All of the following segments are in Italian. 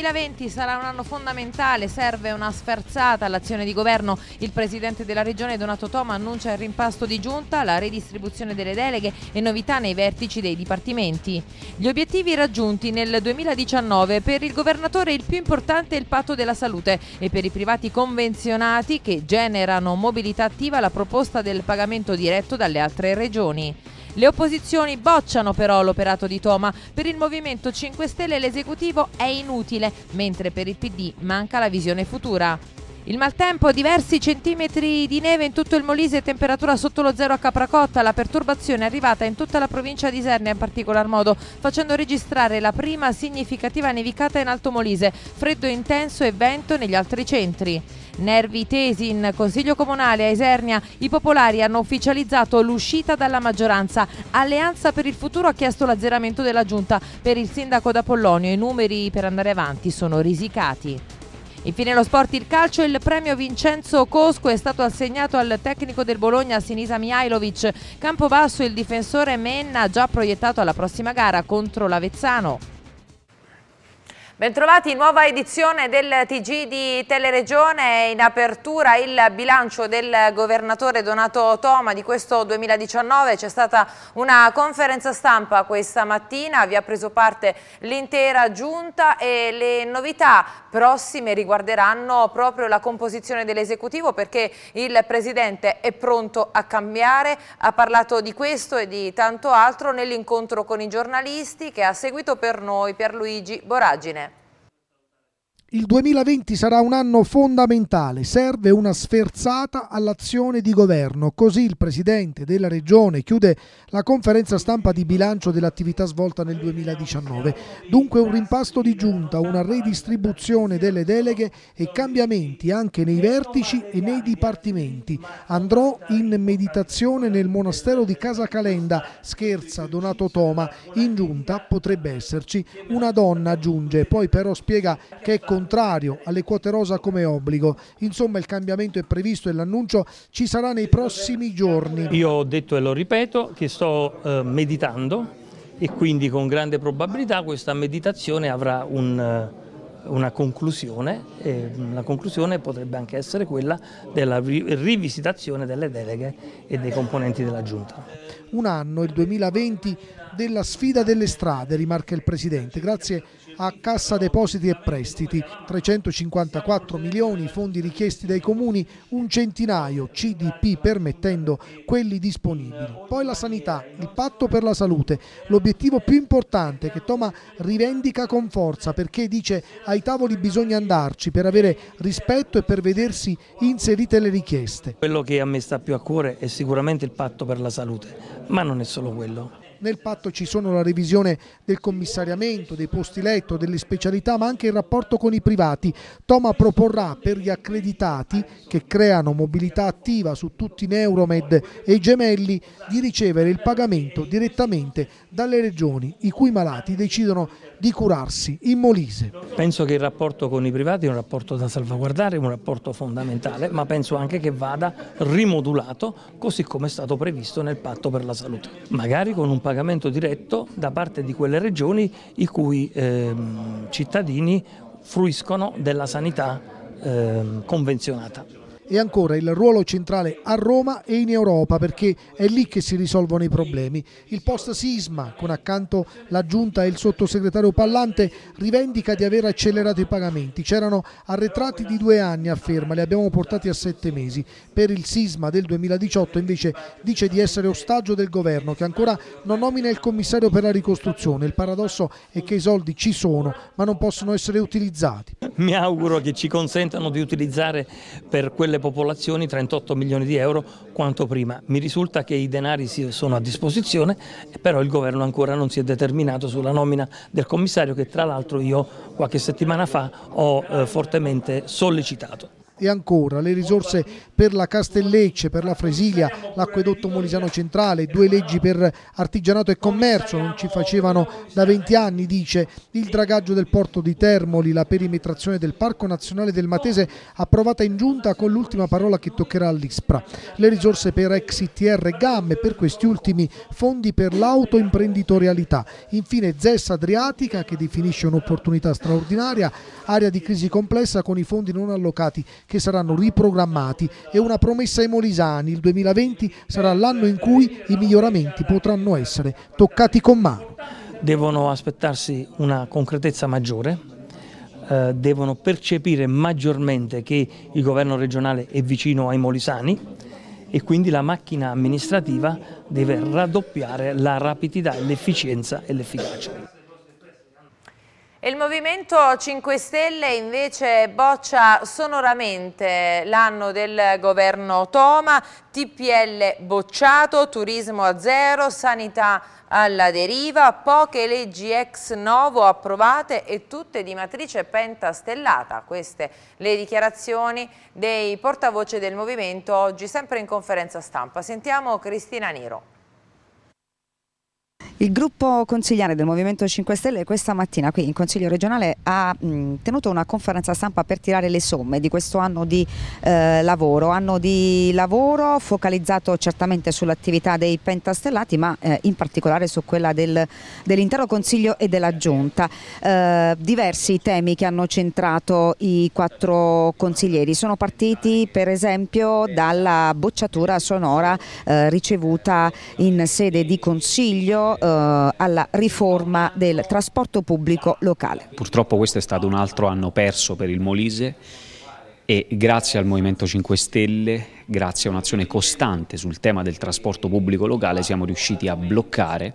2020 sarà un anno fondamentale, serve una sferzata all'azione di governo. Il presidente della regione Donato Toma annuncia il rimpasto di giunta, la redistribuzione delle deleghe e novità nei vertici dei dipartimenti. Gli obiettivi raggiunti nel 2019 per il governatore il più importante è il patto della salute e per i privati convenzionati che generano mobilità attiva la proposta del pagamento diretto dalle altre regioni. Le opposizioni bocciano però l'operato di Toma. Per il Movimento 5 Stelle l'esecutivo è inutile, mentre per il PD manca la visione futura. Il maltempo, diversi centimetri di neve in tutto il Molise e temperatura sotto lo zero a Capracotta. La perturbazione è arrivata in tutta la provincia di Isernia in particolar modo, facendo registrare la prima significativa nevicata in Alto Molise, freddo intenso e vento negli altri centri. Nervi tesi in Consiglio Comunale a Isernia, i popolari hanno ufficializzato l'uscita dalla maggioranza. Alleanza per il futuro ha chiesto l'azzeramento della giunta. Per il sindaco d'Apollonio i numeri per andare avanti sono risicati. Infine lo sport, il calcio, il premio Vincenzo Cosco è stato assegnato al tecnico del Bologna Sinisa Mihailovic, Campo basso il difensore Menna già proiettato alla prossima gara contro l'Avezzano. Bentrovati, nuova edizione del TG di Teleregione, in apertura il bilancio del governatore Donato Toma di questo 2019, c'è stata una conferenza stampa questa mattina, vi ha preso parte l'intera giunta e le novità prossime riguarderanno proprio la composizione dell'esecutivo perché il Presidente è pronto a cambiare, ha parlato di questo e di tanto altro nell'incontro con i giornalisti che ha seguito per noi Pierluigi Boragine. Il 2020 sarà un anno fondamentale, serve una sferzata all'azione di governo, così il Presidente della Regione chiude la conferenza stampa di bilancio dell'attività svolta nel 2019. Dunque un rimpasto di giunta, una redistribuzione delle deleghe e cambiamenti anche nei vertici e nei dipartimenti. Andrò in meditazione nel monastero di Casa Calenda, scherza Donato Toma, in giunta potrebbe esserci una donna, aggiunge, poi però spiega che è con contrario alle quote rosa come obbligo. Insomma il cambiamento è previsto e l'annuncio ci sarà nei prossimi giorni. Io ho detto e lo ripeto che sto eh, meditando e quindi con grande probabilità questa meditazione avrà un, eh, una conclusione e la conclusione potrebbe anche essere quella della rivisitazione delle deleghe e dei componenti della Giunta. Un anno, il 2020, della sfida delle strade, rimarca il Presidente, grazie a Cassa Depositi e Prestiti, 354 milioni fondi richiesti dai comuni, un centinaio CDP permettendo quelli disponibili. Poi la sanità, il patto per la salute, l'obiettivo più importante che Toma rivendica con forza perché dice ai tavoli bisogna andarci per avere rispetto e per vedersi inserite le richieste. Quello che a me sta più a cuore è sicuramente il patto per la salute, ma non è solo quello. Nel patto ci sono la revisione del commissariamento, dei posti letto, delle specialità, ma anche il rapporto con i privati. Toma proporrà per gli accreditati che creano mobilità attiva su tutti i Neuromed e i gemelli di ricevere il pagamento direttamente dalle regioni i cui malati decidono di curarsi in Molise. Penso che il rapporto con i privati è un rapporto da salvaguardare, un rapporto fondamentale, ma penso anche che vada rimodulato così come è stato previsto nel patto per la salute, magari con un pagamento diretto da parte di quelle regioni i cui ehm, cittadini fruiscono della sanità ehm, convenzionata e ancora il ruolo centrale a Roma e in Europa perché è lì che si risolvono i problemi. Il post sisma con accanto la giunta e il sottosegretario Pallante rivendica di aver accelerato i pagamenti. C'erano arretrati di due anni afferma, li abbiamo portati a sette mesi. Per il sisma del 2018 invece dice di essere ostaggio del governo che ancora non nomina il commissario per la ricostruzione. Il paradosso è che i soldi ci sono ma non possono essere utilizzati. Mi auguro che ci consentano di utilizzare per quelle le popolazioni 38 milioni di euro quanto prima. Mi risulta che i denari sono a disposizione, però il governo ancora non si è determinato sulla nomina del commissario che tra l'altro io qualche settimana fa ho eh, fortemente sollecitato e ancora le risorse per la Castellecce, per la Fresiglia, l'acquedotto molisano centrale, due leggi per artigianato e commercio, non ci facevano da 20 anni, dice, il dragaggio del porto di Termoli, la perimetrazione del Parco Nazionale del Matese approvata in giunta con l'ultima parola che toccherà all'ISPRA, le risorse per ex ITR e GAM e per questi ultimi fondi per l'autoimprenditorialità, infine ZES Adriatica che definisce un'opportunità straordinaria, area di crisi complessa con i fondi non allocati che saranno riprogrammati e una promessa ai molisani, il 2020 sarà l'anno in cui i miglioramenti potranno essere toccati con mano. Devono aspettarsi una concretezza maggiore, eh, devono percepire maggiormente che il governo regionale è vicino ai molisani e quindi la macchina amministrativa deve raddoppiare la rapidità, l'efficienza e l'efficacia. Il Movimento 5 Stelle invece boccia sonoramente l'anno del governo Toma, TPL bocciato, turismo a zero, sanità alla deriva, poche leggi ex novo approvate e tutte di matrice pentastellata. Queste le dichiarazioni dei portavoce del Movimento oggi sempre in conferenza stampa. Sentiamo Cristina Niro. Il gruppo consigliare del Movimento 5 Stelle questa mattina qui in Consiglio regionale ha mh, tenuto una conferenza stampa per tirare le somme di questo anno di eh, lavoro, anno di lavoro focalizzato certamente sull'attività dei pentastellati ma eh, in particolare su quella del, dell'intero Consiglio e della Giunta. Eh, diversi temi che hanno centrato i quattro consiglieri sono partiti per esempio dalla bocciatura sonora eh, ricevuta in sede di Consiglio eh, eh, alla riforma del trasporto pubblico locale. Purtroppo questo è stato un altro anno perso per il Molise e grazie al Movimento 5 Stelle, grazie a un'azione costante sul tema del trasporto pubblico locale siamo riusciti a bloccare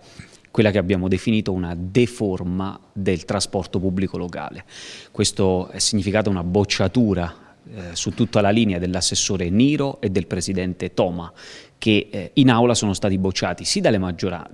quella che abbiamo definito una deforma del trasporto pubblico locale. Questo è significato una bocciatura eh, su tutta la linea dell'assessore Niro e del presidente Toma che eh, in aula sono stati bocciati sì dalle,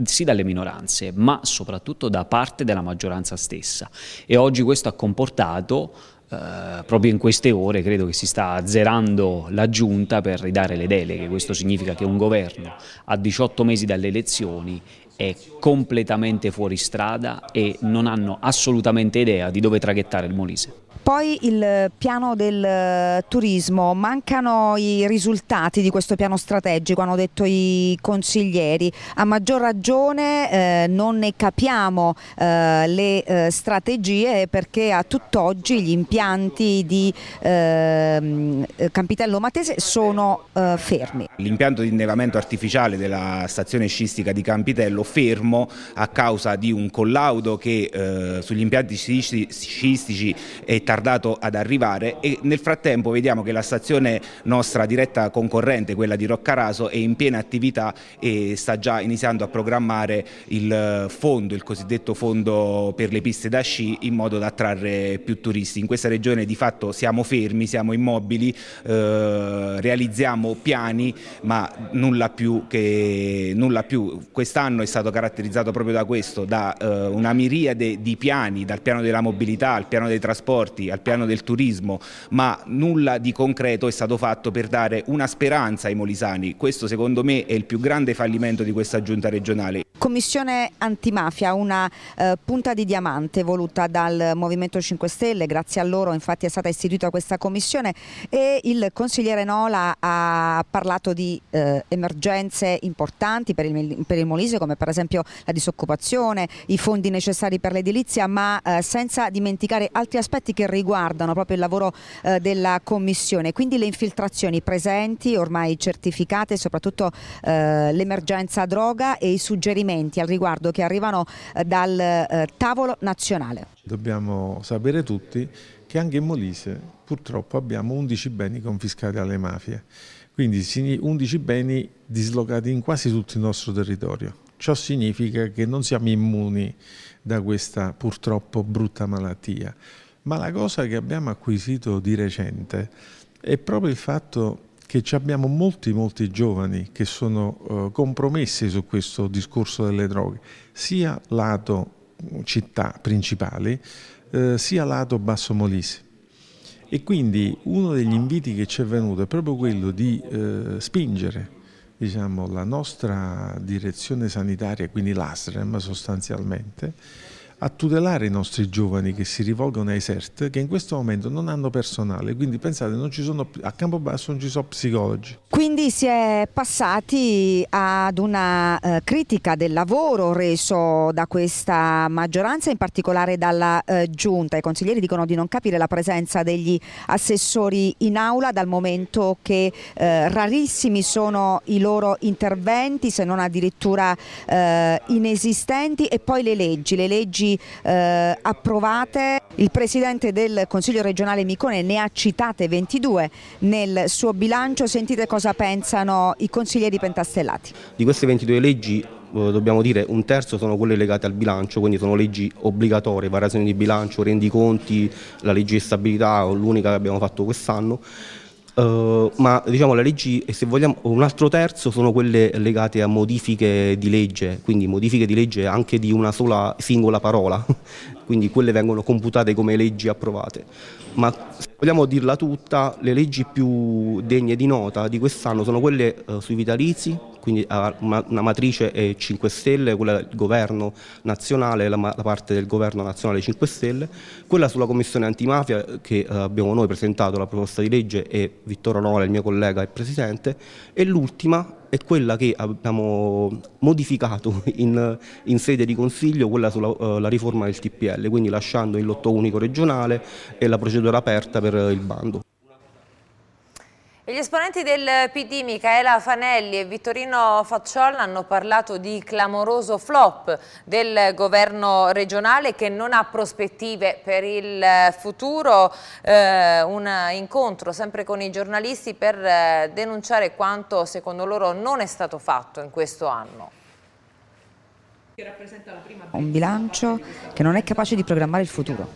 sì dalle, minoranze, ma soprattutto da parte della maggioranza stessa. E oggi questo ha comportato, eh, proprio in queste ore, credo che si sta azzerando la giunta per ridare le deleghe. Questo significa che un governo a 18 mesi dalle elezioni è completamente fuori strada e non hanno assolutamente idea di dove traghettare il Molise. Poi il piano del eh, turismo, mancano i risultati di questo piano strategico, hanno detto i consiglieri, a maggior ragione eh, non ne capiamo eh, le eh, strategie perché a tutt'oggi gli impianti di ehm, Campitello Matese sono eh, fermi. L'impianto di innevamento artificiale della stazione scistica di Campitello fermo a causa di un collaudo che eh, sugli impianti scistici è tardato ad arrivare e nel frattempo vediamo che la stazione nostra diretta concorrente, quella di Roccaraso, è in piena attività e sta già iniziando a programmare il fondo, il cosiddetto fondo per le piste da sci in modo da attrarre più turisti. In questa regione di fatto siamo fermi, siamo immobili, eh, realizziamo piani ma nulla più che nulla più. Quest'anno è stato caratterizzato proprio da questo, da eh, una miriade di piani, dal piano della mobilità al piano dei trasporti trasporti, al piano del turismo, ma nulla di concreto è stato fatto per dare una speranza ai molisani. Questo secondo me è il più grande fallimento di questa giunta regionale. Commissione antimafia, una eh, punta di diamante voluta dal Movimento 5 Stelle, grazie a loro infatti è stata istituita questa commissione e il consigliere Nola ha parlato di eh, emergenze importanti per il, per il, Molise come per esempio la disoccupazione, i fondi necessari per l'edilizia ma eh, senza dimenticare altri aspetti che riguardano proprio il lavoro eh, della Commissione, quindi le infiltrazioni presenti, ormai certificate, soprattutto eh, l'emergenza droga e i suggerimenti al riguardo che arrivano eh, dal eh, tavolo nazionale. Dobbiamo sapere tutti che anche in Molise purtroppo abbiamo 11 beni confiscati alle mafie, quindi 11 beni dislocati in quasi tutto il nostro territorio. Ciò significa che non siamo immuni da questa purtroppo brutta malattia ma la cosa che abbiamo acquisito di recente è proprio il fatto che abbiamo molti molti giovani che sono eh, compromessi su questo discorso delle droghe, sia lato città principali, eh, sia lato Basso Molise. E quindi uno degli inviti che ci è venuto è proprio quello di eh, spingere diciamo, la nostra direzione sanitaria, quindi l'ASREM sostanzialmente, a tutelare i nostri giovani che si rivolgono ai CERT che in questo momento non hanno personale, quindi pensate sono, a basso non ci sono psicologi. Quindi si è passati ad una eh, critica del lavoro reso da questa maggioranza, in particolare dalla eh, Giunta. I consiglieri dicono di non capire la presenza degli assessori in aula dal momento che eh, rarissimi sono i loro interventi, se non addirittura eh, inesistenti, e poi le leggi, le leggi eh, approvate. Il Presidente del Consiglio regionale Micone ne ha citate 22 nel suo bilancio. Sentite cosa pensano i consiglieri pentastellati. Di queste 22 leggi eh, dobbiamo dire un terzo sono quelle legate al bilancio, quindi sono leggi obbligatorie, variazioni di bilancio, rendiconti, la legge di stabilità, l'unica che abbiamo fatto quest'anno. Eh, ma diciamo le leggi, se vogliamo, un altro terzo sono quelle legate a modifiche di legge, quindi modifiche di legge anche di una sola singola parola, quindi quelle vengono computate come leggi approvate. Ma se vogliamo dirla tutta, le leggi più degne di nota di quest'anno sono quelle uh, sui vitalizi, quindi ha una, una matrice eh, 5 Stelle, quella del governo nazionale, la, la, parte del governo nazionale 5 Stelle, quella sulla commissione antimafia che eh, abbiamo noi presentato la proposta di legge e Vittorio Nola, il mio collega, è presidente, e l'ultima è quella che abbiamo modificato in, in sede di Consiglio, quella sulla uh, riforma del TPL, quindi lasciando il lotto unico regionale e la procedura aperta per il bando gli esponenti del PD Micaela Fanelli e Vittorino Facciolla hanno parlato di clamoroso flop del governo regionale che non ha prospettive per il futuro, eh, un incontro sempre con i giornalisti per eh, denunciare quanto secondo loro non è stato fatto in questo anno un bilancio che non è capace di programmare il futuro.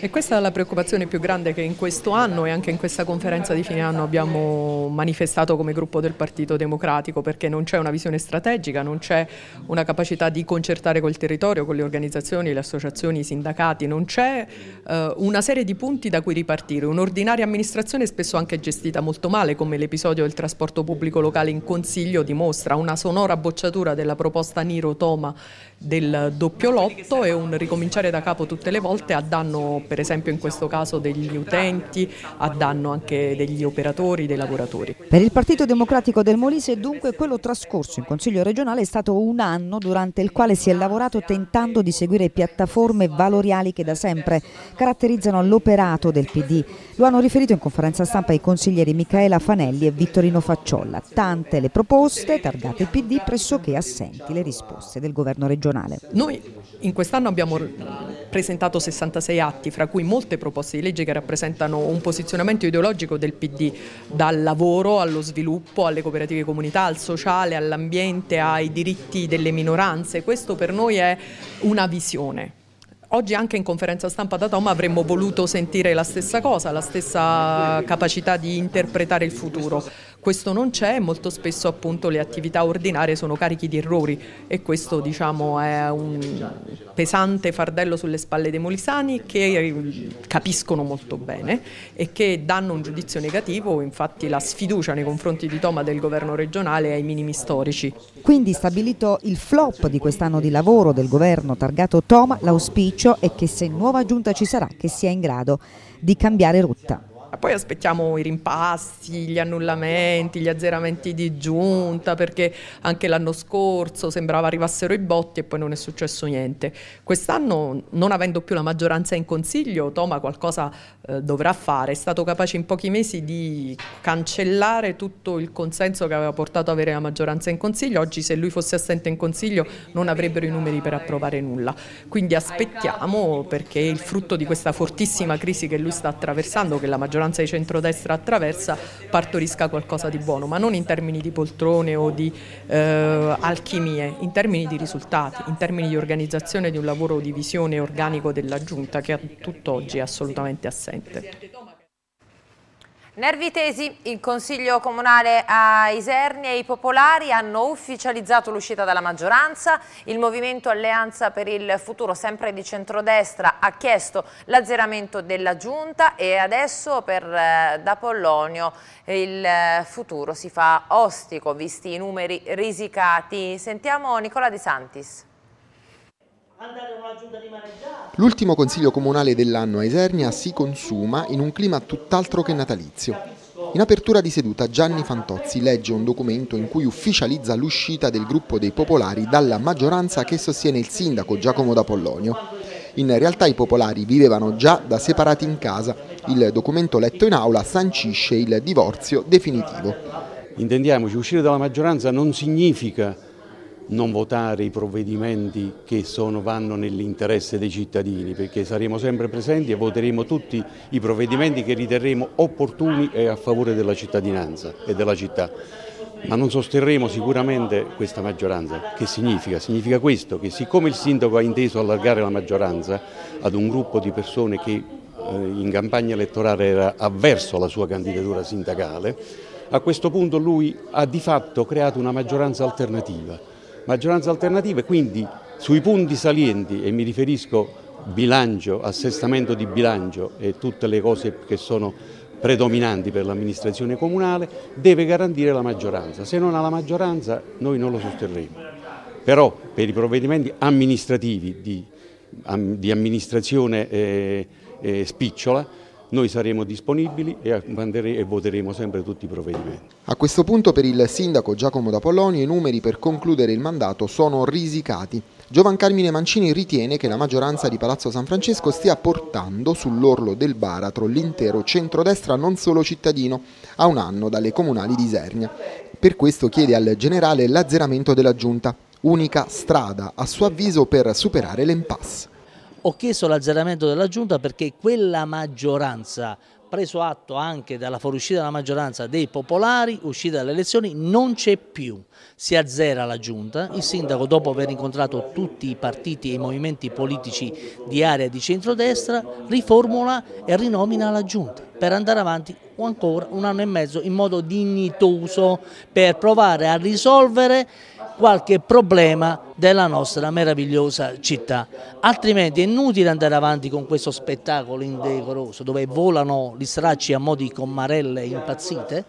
E questa è la preoccupazione più grande che in questo anno e anche in questa conferenza di fine anno abbiamo manifestato come gruppo del Partito Democratico perché non c'è una visione strategica, non c'è una capacità di concertare col territorio, con le organizzazioni, le associazioni, i sindacati, non c'è eh, una serie di punti da cui ripartire. Un'ordinaria amministrazione spesso anche gestita molto male come l'episodio del trasporto pubblico locale in Consiglio dimostra, una sonora bocciatura della proposta Niro Toma del doppio lotto e un ricominciare da capo tutte le volte a danno per esempio in questo caso degli utenti, a danno anche degli operatori, dei lavoratori. Per il Partito Democratico del Molise dunque quello trascorso in Consiglio regionale è stato un anno durante il quale si è lavorato tentando di seguire piattaforme valoriali che da sempre caratterizzano l'operato del PD. Lo hanno riferito in conferenza stampa i consiglieri Michaela Fanelli e Vittorino Facciolla. Tante le proposte, targate PD, pressoché assenti le risposte del governo regionale regionale. Noi in quest'anno abbiamo presentato 66 atti, fra cui molte proposte di legge che rappresentano un posizionamento ideologico del PD, dal lavoro allo sviluppo, alle cooperative comunità, al sociale, all'ambiente, ai diritti delle minoranze. Questo per noi è una visione. Oggi anche in conferenza stampa da Tom avremmo voluto sentire la stessa cosa, la stessa capacità di interpretare il futuro. Questo non c'è e molto spesso appunto le attività ordinarie sono cariche di errori e questo diciamo è un pesante fardello sulle spalle dei molisani che eh, capiscono molto bene e che danno un giudizio negativo, infatti la sfiducia nei confronti di Toma del governo regionale è ai minimi storici. Quindi stabilito il flop di quest'anno di lavoro del governo targato Toma, l'auspicio è che se nuova giunta ci sarà che sia in grado di cambiare rotta. Poi aspettiamo i rimpasti, gli annullamenti, gli azzeramenti di giunta, perché anche l'anno scorso sembrava arrivassero i botti e poi non è successo niente. Quest'anno, non avendo più la maggioranza in consiglio, Toma qualcosa eh, dovrà fare. È stato capace in pochi mesi di cancellare tutto il consenso che aveva portato ad avere la maggioranza in consiglio. Oggi, se lui fosse assente in consiglio, non avrebbero i numeri per approvare nulla. Quindi aspettiamo perché il frutto di questa fortissima crisi che lui sta attraversando, che la maggioranza maggioranza di centrodestra attraversa partorisca qualcosa di buono, ma non in termini di poltrone o di eh, alchimie, in termini di risultati, in termini di organizzazione di un lavoro di visione organico della giunta che a tutt'oggi è assolutamente assente. Nervi tesi, il Consiglio Comunale a Isernia e i Popolari hanno ufficializzato l'uscita dalla maggioranza, il Movimento Alleanza per il Futuro, sempre di centrodestra, ha chiesto l'azzeramento della Giunta e adesso per eh, da il eh, futuro si fa ostico, visti i numeri risicati. Sentiamo Nicola De Santis. L'ultimo consiglio comunale dell'anno a Isernia si consuma in un clima tutt'altro che natalizio. In apertura di seduta Gianni Fantozzi legge un documento in cui ufficializza l'uscita del gruppo dei popolari dalla maggioranza che sostiene il sindaco Giacomo da Pollonio. In realtà i popolari vivevano già da separati in casa. Il documento letto in aula sancisce il divorzio definitivo. Intendiamoci, uscire dalla maggioranza non significa non votare i provvedimenti che sono, vanno nell'interesse dei cittadini, perché saremo sempre presenti e voteremo tutti i provvedimenti che riterremo opportuni e a favore della cittadinanza e della città. Ma non sosterremo sicuramente questa maggioranza. Che significa? Significa questo, che siccome il sindaco ha inteso allargare la maggioranza ad un gruppo di persone che eh, in campagna elettorale era avverso alla sua candidatura sindacale, a questo punto lui ha di fatto creato una maggioranza alternativa maggioranza alternativa, quindi sui punti salienti, e mi riferisco bilancio, assestamento di bilancio e tutte le cose che sono predominanti per l'amministrazione comunale, deve garantire la maggioranza. Se non ha la maggioranza noi non lo sosterremo. Però per i provvedimenti amministrativi di, di amministrazione eh, eh, spicciola noi saremo disponibili e voteremo sempre tutti i provvedimenti. A questo punto per il sindaco Giacomo D'Apollonio i numeri per concludere il mandato sono risicati. Giovan Carmine Mancini ritiene che la maggioranza di Palazzo San Francesco stia portando sull'orlo del baratro l'intero centrodestra non solo cittadino, a un anno dalle comunali di Isernia. Per questo chiede al generale l'azzeramento della giunta, unica strada a suo avviso per superare l'impasse. Ho chiesto l'azzeramento della giunta perché quella maggioranza preso atto anche dalla fuoriuscita della maggioranza dei popolari, uscita dalle elezioni, non c'è più, si azzera la giunta, il sindaco dopo aver incontrato tutti i partiti e i movimenti politici di area di centrodestra riformula e rinomina la giunta per andare avanti ancora un anno e mezzo in modo dignitoso per provare a risolvere qualche problema della nostra meravigliosa città. Altrimenti è inutile andare avanti con questo spettacolo indecoroso dove volano gli stracci a mo' di commarelle impazzite,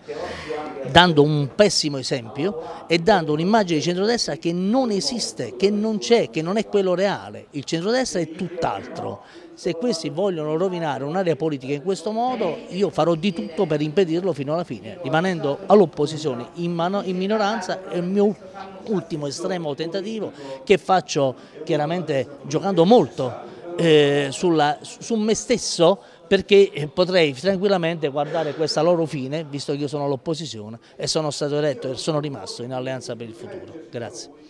dando un pessimo esempio e dando un'immagine di centrodestra che non esiste, che non c'è, che non è quello reale. Il centrodestra è tutt'altro. Se questi vogliono rovinare un'area politica in questo modo, io farò di tutto per impedirlo fino alla fine, rimanendo all'opposizione in, in, minoranza è il mio ultimo estremo tentativo che faccio chiaramente giocando molto eh, sulla, su me stesso perché eh, potrei tranquillamente guardare questa loro fine, visto che io sono all'opposizione e sono stato eletto e sono rimasto in Alleanza per il Futuro. Grazie.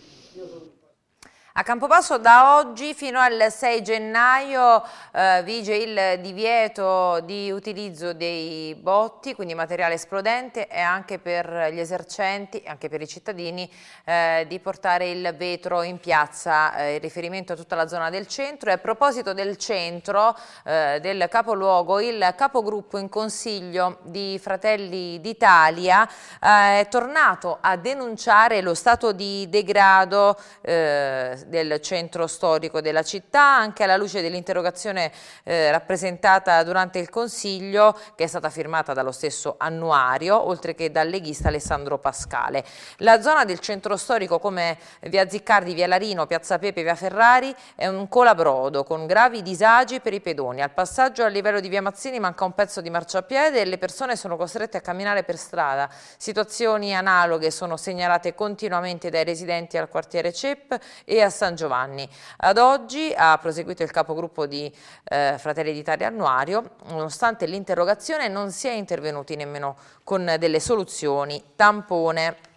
A Campobasso da oggi fino al 6 gennaio eh, vige il divieto di utilizzo dei botti, quindi materiale esplodente e anche per gli esercenti, e anche per i cittadini, eh, di portare il vetro in piazza eh, in riferimento a tutta la zona del centro. E a proposito del centro, eh, del capoluogo, il capogruppo in consiglio di Fratelli d'Italia eh, è tornato a denunciare lo stato di degrado eh, del centro storico della città, anche alla luce dell'interrogazione eh, rappresentata durante il Consiglio, che è stata firmata dallo stesso annuario, oltre che dal leghista Alessandro Pascale. La zona del centro storico, come via Ziccardi, via Larino, piazza Pepe, via Ferrari, è un colabrodo con gravi disagi per i pedoni. Al passaggio a livello di via Mazzini manca un pezzo di marciapiede e le persone sono costrette a camminare per strada. Situazioni analoghe sono segnalate continuamente dai residenti al quartiere CEP e a San Giovanni. Ad oggi ha proseguito il capogruppo di eh, Fratelli d'Italia Annuario, nonostante l'interrogazione non si è intervenuti nemmeno con delle soluzioni tampone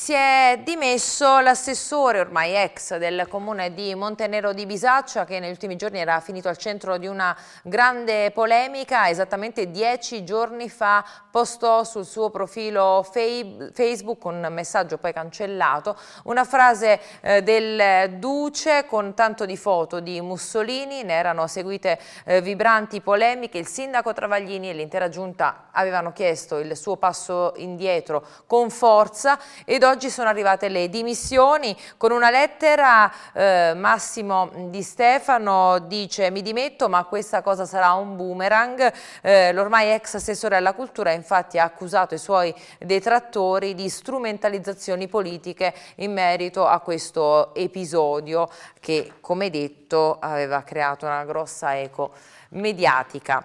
si è dimesso l'assessore ormai ex del comune di Montenero di Bisaccia che negli ultimi giorni era finito al centro di una grande polemica esattamente dieci giorni fa postò sul suo profilo Facebook un messaggio poi cancellato una frase eh, del duce con tanto di foto di Mussolini ne erano seguite eh, vibranti polemiche il sindaco Travaglini e l'intera giunta avevano chiesto il suo passo indietro con forza ed oggi sono arrivate le dimissioni con una lettera eh, Massimo Di Stefano dice mi dimetto ma questa cosa sarà un boomerang eh, l'ormai ex assessore alla cultura infatti ha accusato i suoi detrattori di strumentalizzazioni politiche in merito a questo episodio che come detto aveva creato una grossa eco mediatica.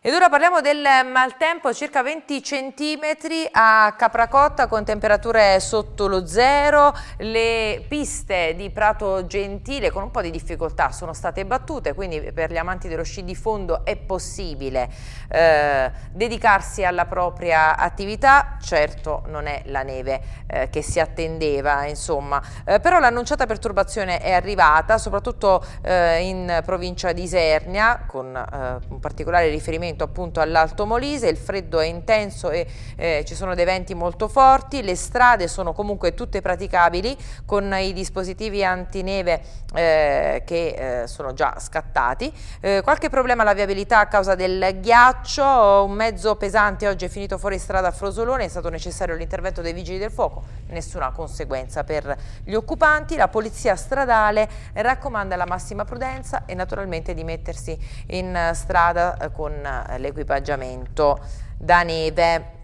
Ed ora parliamo del maltempo, circa 20 centimetri a Capracotta con temperature sotto lo zero, le piste di Prato Gentile con un po' di difficoltà sono state battute, quindi per gli amanti dello sci di fondo è possibile eh, dedicarsi alla propria attività, certo non è la neve eh, che si attendeva, insomma, eh, però l'annunciata perturbazione è arrivata soprattutto eh, in provincia di Isernia con eh, un particolare riferimento riferimento appunto all'Alto Molise, il freddo è intenso e eh, ci sono dei venti molto forti, le strade sono comunque tutte praticabili con i dispositivi antineve eh, che eh, sono già scattati. Eh, qualche problema alla viabilità a causa del ghiaccio, un mezzo pesante oggi è finito fuori strada a Frosolone, è stato necessario l'intervento dei vigili del fuoco, nessuna conseguenza per gli occupanti, la polizia stradale raccomanda la massima prudenza e naturalmente di mettersi in eh, strada eh, con l'equipaggiamento da neve.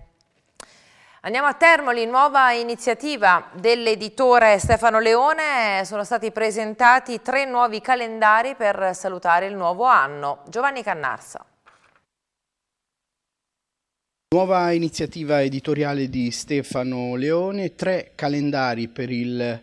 Andiamo a Termoli, nuova iniziativa dell'editore Stefano Leone, sono stati presentati tre nuovi calendari per salutare il nuovo anno. Giovanni Cannarsa. Nuova iniziativa editoriale di Stefano Leone, tre calendari per il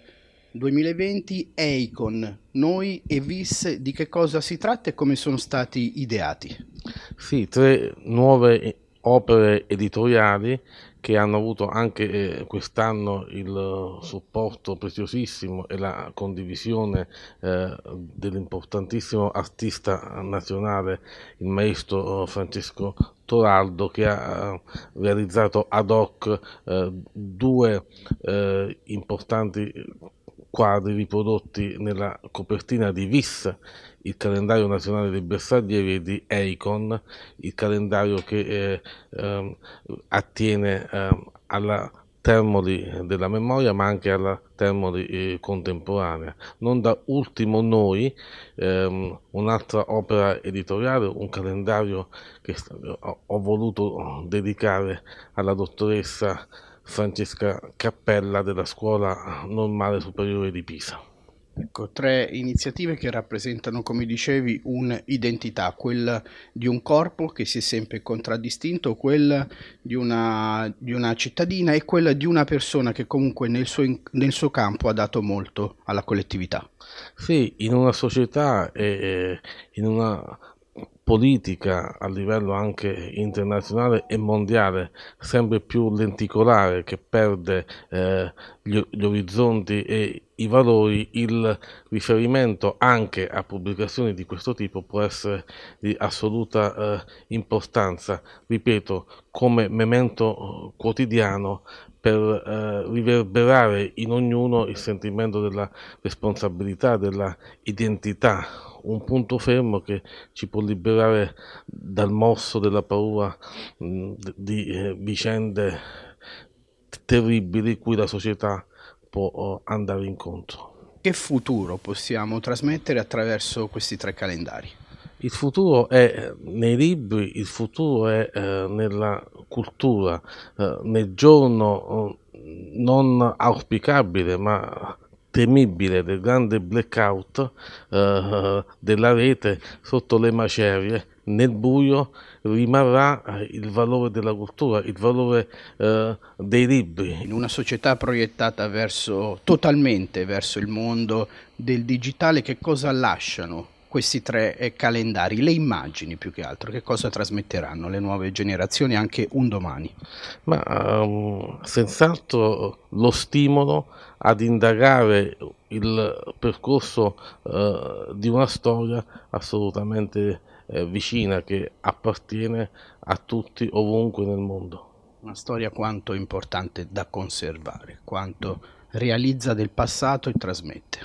2020, Eicon, Noi e Vis, di che cosa si tratta e come sono stati ideati? Sì, tre nuove opere editoriali che hanno avuto anche eh, quest'anno il supporto preziosissimo e la condivisione eh, dell'importantissimo artista nazionale, il maestro eh, Francesco Toraldo, che ha eh, realizzato ad hoc eh, due eh, importanti quadri riprodotti nella copertina di Vis il calendario nazionale dei bersaglieri di EICON, il calendario che eh, ehm, attiene ehm, alla termoli della memoria ma anche alla termoli eh, contemporanea. Non da ultimo noi, ehm, un'altra opera editoriale, un calendario che ho voluto dedicare alla dottoressa Francesca Cappella della Scuola Normale Superiore di Pisa. Ecco, tre iniziative che rappresentano, come dicevi, un'identità, quella di un corpo che si è sempre contraddistinto, quella di una, di una cittadina e quella di una persona che comunque nel suo, nel suo, campo ha dato molto alla collettività. Sì, in una società e in una politica a livello anche internazionale e mondiale sempre più lenticolare che perde eh, gli, gli orizzonti e i valori, il riferimento anche a pubblicazioni di questo tipo può essere di assoluta eh, importanza, ripeto, come memento eh, quotidiano per eh, riverberare in ognuno il sentimento della responsabilità, della identità, un punto fermo che ci può liberare dal morso della paura mh, mm, di eh, vicende terribili cui la società può eh, andare incontro. Che futuro possiamo trasmettere attraverso questi tre calendari? Il futuro è nei libri, il futuro è eh, nella cultura, eh, nel giorno eh, non auspicabile ma temibile del grande blackout eh, della rete sotto le macerie, nel buio rimarrà il valore della cultura, il valore eh, dei libri. In una società proiettata verso, totalmente verso il mondo del digitale, che cosa lasciano questi tre eh, calendari, le immagini più che altro, che cosa trasmetteranno le nuove generazioni anche un domani? Ma um, senz'altro lo stimolo ad indagare il percorso uh, di una storia assolutamente uh, vicina che appartiene a tutti ovunque nel mondo. Una storia quanto importante da conservare, quanto realizza del passato e trasmette.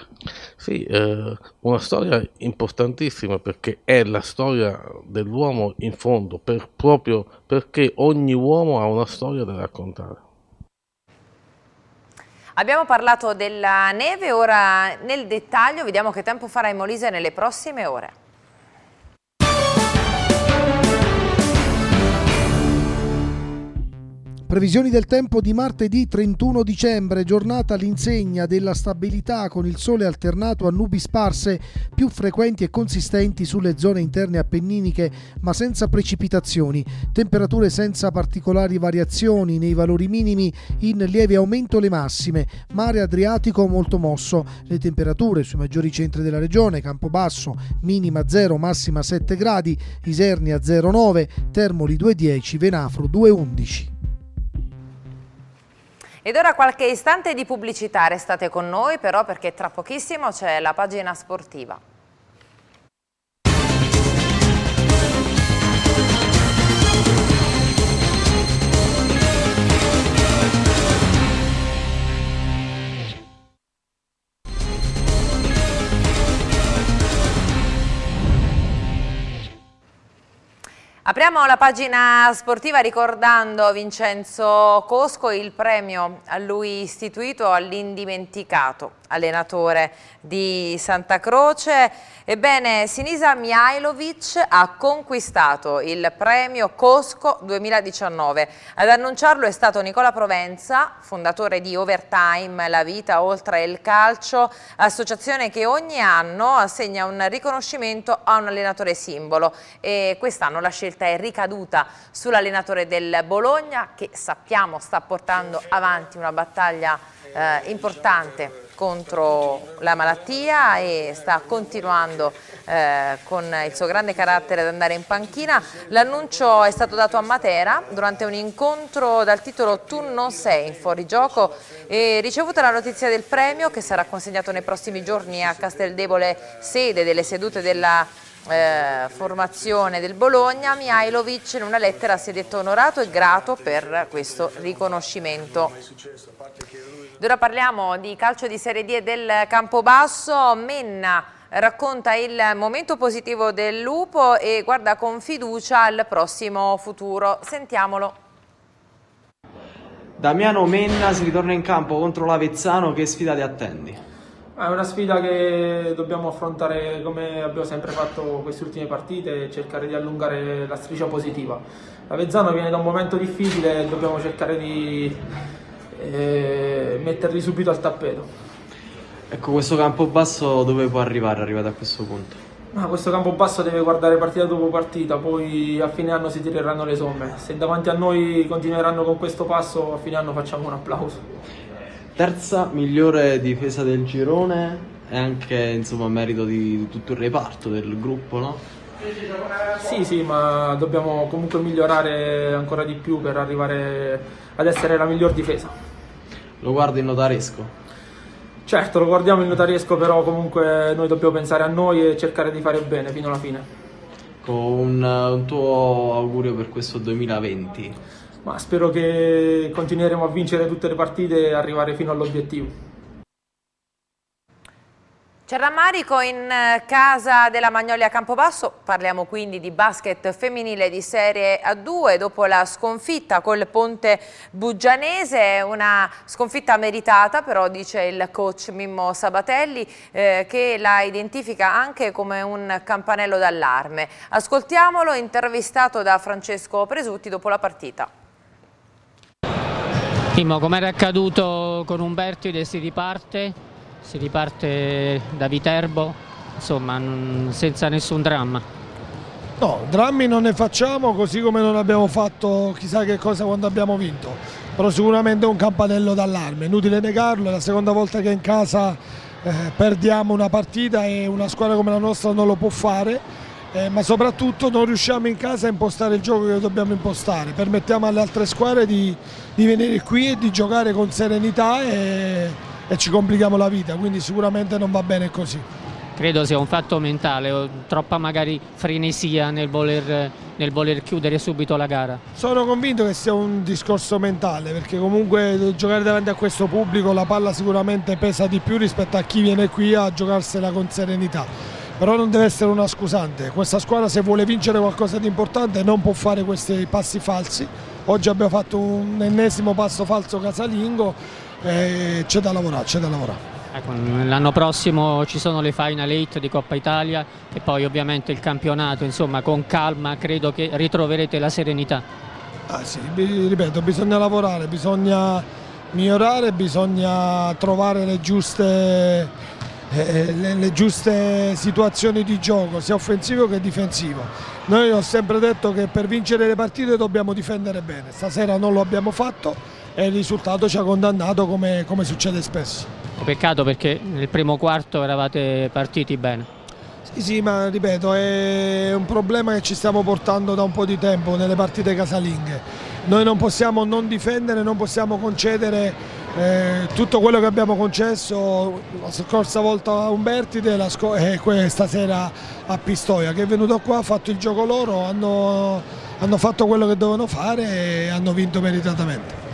Sì, eh, una storia importantissima perché è la storia dell'uomo in fondo, per, proprio perché ogni uomo ha una storia da raccontare. Abbiamo parlato della neve, ora nel dettaglio vediamo che tempo farà in Molise nelle prossime ore. Previsioni del tempo di martedì 31 dicembre, giornata all'insegna della stabilità con il sole alternato a nubi sparse più frequenti e consistenti sulle zone interne appenniniche, ma senza precipitazioni. Temperature senza particolari variazioni nei valori minimi, in lieve aumento le massime. Mare Adriatico molto mosso. Le temperature sui maggiori centri della regione, Campobasso minima 0, massima 7 gradi, Isernia 0,9, Termoli 2,10, Venafro 2,11. Ed ora qualche istante di pubblicità, restate con noi però perché tra pochissimo c'è la pagina sportiva. Apriamo la pagina sportiva ricordando Vincenzo Cosco il premio a lui istituito all'indimenticato allenatore di Santa Croce. Ebbene, Sinisa Mihailovic ha conquistato il premio Cosco 2019. Ad annunciarlo è stato Nicola Provenza, fondatore di Overtime, la vita oltre il calcio, associazione che ogni anno assegna un riconoscimento a un allenatore simbolo e quest'anno la scelta è ricaduta sull'allenatore del Bologna che sappiamo sta portando avanti una battaglia eh, importante contro la malattia e sta continuando eh, con il suo grande carattere ad andare in panchina. L'annuncio è stato dato a Matera durante un incontro dal titolo Tu non sei in fuorigioco e ricevuta la notizia del premio che sarà consegnato nei prossimi giorni a Casteldevole, sede delle sedute della eh, formazione del Bologna, Mihailovic in una lettera si è detto onorato e grato per questo riconoscimento ora parliamo di calcio di Serie D e del Campobasso. Menna racconta il momento positivo del Lupo e guarda con fiducia al prossimo futuro. Sentiamolo. Damiano Menna si ritorna in campo contro l'Avezzano, che sfida ti attendi? È una sfida che dobbiamo affrontare come abbiamo sempre fatto queste ultime partite cercare di allungare la striscia positiva. L'Avezzano viene da un momento difficile e dobbiamo cercare di e metterli subito al tappeto. Ecco, questo campo basso dove può arrivare arrivato a questo punto? Ma questo campo basso deve guardare partita dopo partita, poi a fine anno si tireranno le somme. Se davanti a noi continueranno con questo passo, a fine anno facciamo un applauso. Terza migliore difesa del girone e anche insomma merito di tutto il reparto del gruppo, no? Sì, sì, ma dobbiamo comunque migliorare ancora di più per arrivare ad essere la miglior difesa lo guardi in notaresco? Certo, lo guardiamo in notaresco, però comunque noi dobbiamo pensare a noi e cercare di fare bene fino alla fine. Con un, un tuo augurio per questo 2020? Ma spero che continueremo a vincere tutte le partite e arrivare fino all'obiettivo. C'è rammarico in eh, casa della Magnolia Campobasso, parliamo quindi di basket femminile di Serie A2 dopo la sconfitta col Ponte Buggianese, una sconfitta meritata però dice il coach Mimmo Sabatelli eh, che la identifica anche come un campanello d'allarme. Ascoltiamolo intervistato da Francesco Presutti dopo la partita. Mimmo, com'era accaduto con Umberto i si riparte? Si riparte da Viterbo, insomma, senza nessun dramma. No, drammi non ne facciamo, così come non abbiamo fatto chissà che cosa quando abbiamo vinto. Però sicuramente è un campanello d'allarme, inutile negarlo, è la seconda volta che in casa eh, perdiamo una partita e una squadra come la nostra non lo può fare. Eh, ma soprattutto non riusciamo in casa a impostare il gioco che dobbiamo impostare, permettiamo alle altre squadre di, di venire qui e di giocare con serenità e e ci complichiamo la vita, quindi sicuramente non va bene così. Credo sia un fatto mentale, troppa magari frenesia nel voler, nel voler chiudere subito la gara. Sono convinto che sia un discorso mentale perché comunque giocare davanti a questo pubblico la palla sicuramente pesa di più rispetto a chi viene qui a giocarsela con serenità però non deve essere una scusante. Questa squadra se vuole vincere qualcosa di importante non può fare questi passi falsi. Oggi abbiamo fatto un ennesimo passo falso casalingo eh, c'è da lavorare, c'è da lavorare. Ecco, l'anno prossimo ci sono le Final 8 di Coppa Italia e poi ovviamente il campionato, insomma con calma credo che ritroverete la serenità. Ah, sì, ripeto, bisogna lavorare, bisogna migliorare, bisogna trovare le giuste, eh, eh, le, le giuste situazioni di gioco, sia offensivo che difensivo. Noi ho sempre detto che per vincere le partite dobbiamo difendere bene, stasera non lo abbiamo fatto e il risultato ci ha condannato come, come succede spesso. Peccato perché nel primo quarto eravate partiti bene. Sì, sì, ma ripeto, è un problema che ci stiamo portando da un po' di tempo nelle partite casalinghe. Noi non possiamo non difendere, non possiamo concedere eh, tutto quello che abbiamo concesso la scorsa volta a Umbertide e eh, questa sera a Pistoia che è venuto qua, ha fatto il gioco loro, hanno, hanno fatto quello che dovevano fare e hanno vinto meritatamente.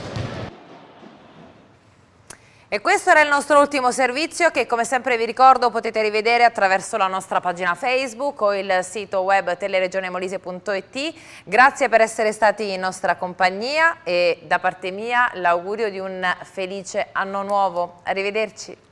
E questo era il nostro ultimo servizio che come sempre vi ricordo potete rivedere attraverso la nostra pagina Facebook o il sito web teleregionemolise.it. Grazie per essere stati in nostra compagnia e da parte mia l'augurio di un felice anno nuovo. Arrivederci.